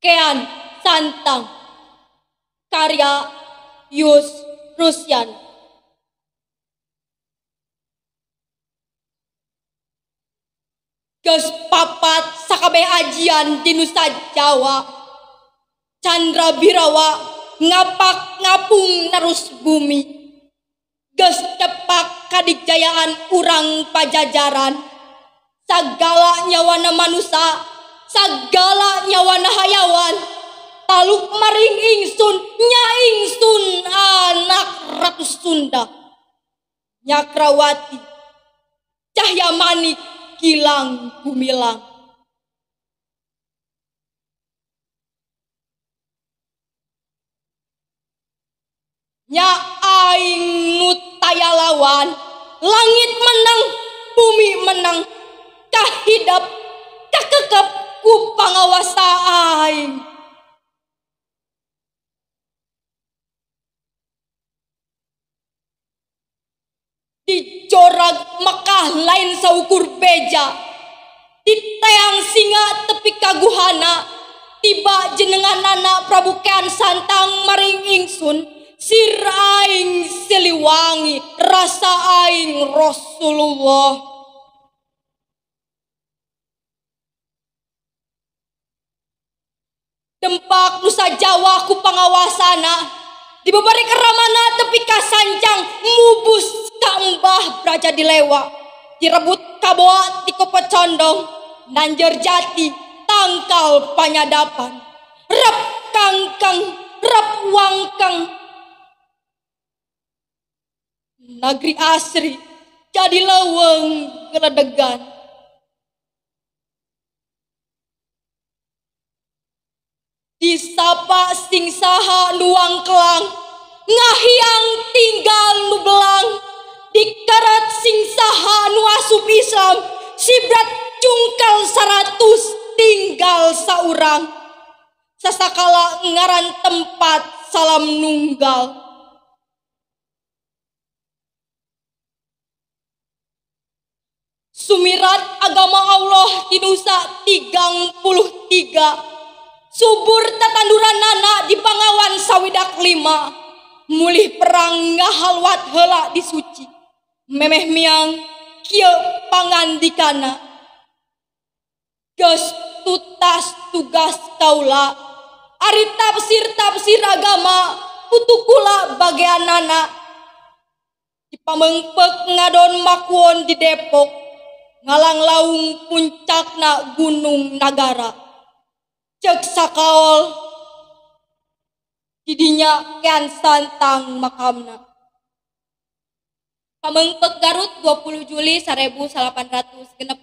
Kean Santang karya Yus Rusyan gus papat sakabe ajian di Nusa Jawa Chandra Birawa ngapak ngapung terus bumi Geus tepak kadikjayaan urang pajajaran sagala nyawana manusia segala nyawa hayawan taluk maring ingsun nya ingsun anak ratu Sunda Nyakrawati manik kilang Gumilang Nya aing nutaya lawan langit menang bumi menang kahidap kakekep ku Di corak Mekah lain saukur beja. Di tayang singa tepi kaguhana. Tiba jenengan anak Prabu Kian Santang maring ingsun. Sir aing siliwangi rasa aing Rasulullah. Pak Nusa Jawa ku pangawasana di bebari keramana tepi kasanjang mubus kambah beraja dilewa direbut kaboa tiko kepecondong nanjer jati tangkal panyadapan rep kangkang rep wangkang negeri asri jadi leweng geledegan Istapa sing saha nuang kelang, ngahiang tinggal nu belang, dikarat sing saha nu asup Islam, sibrat cungkal seratus tinggal saurang. Sasakala ngaran tempat salam nunggal. Sumirat agama Allah Nusa tiga puluh tiga subur tataanddura nanak di pangawan sawwidak kelima mulih perangga halwat helak di Suci Meme miang Ky pangankana Kestutas tugas taula Aritaf Sirt siragama Tutukula bagian nana Sipa mengpedon maquwon di depok ngalanglaung puncakna gununggara. cek sakaol didinya kian santang makamna kamengpek Garut 20 Juli 1860